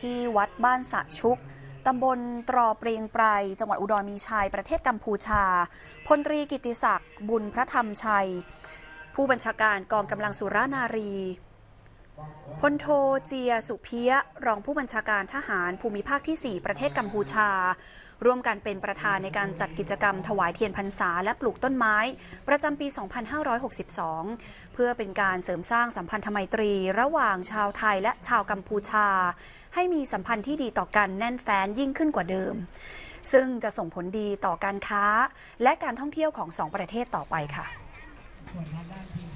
ที่วัดบ้านสะชุก ตำบลตรอเปรียงไพร จังหวัดอุดรมีชัยประเทศกัมพูชา พลตรีกิติศักดิ์ บุญพระธรรมชัย ผู้บัญชาการกองกำลังสุรานารีพลโทเจียสุเพีย รองผู้บัญชาการทหารภูมิภาคที่ 4 ประเทศกัมพูชา ร่วมกันเป็นประธานในการจัดกิจกรรมถวายเทียนพรรษาและปลูกต้นไม้ ประจำปี 2562 เพื่อเป็นการเสริมสร้างสัมพันธไมตรีระหว่างชาวไทยและชาวกัมพูชา ให้มีสัมพันธ์ที่ดีต่อกันแน่นแฟ้นยิ่งขึ้นกว่าเดิม ซึ่งจะส่งผลดีต่อการค้า และการท่องเที่ยวของสองประเทศต่อไปค่ะ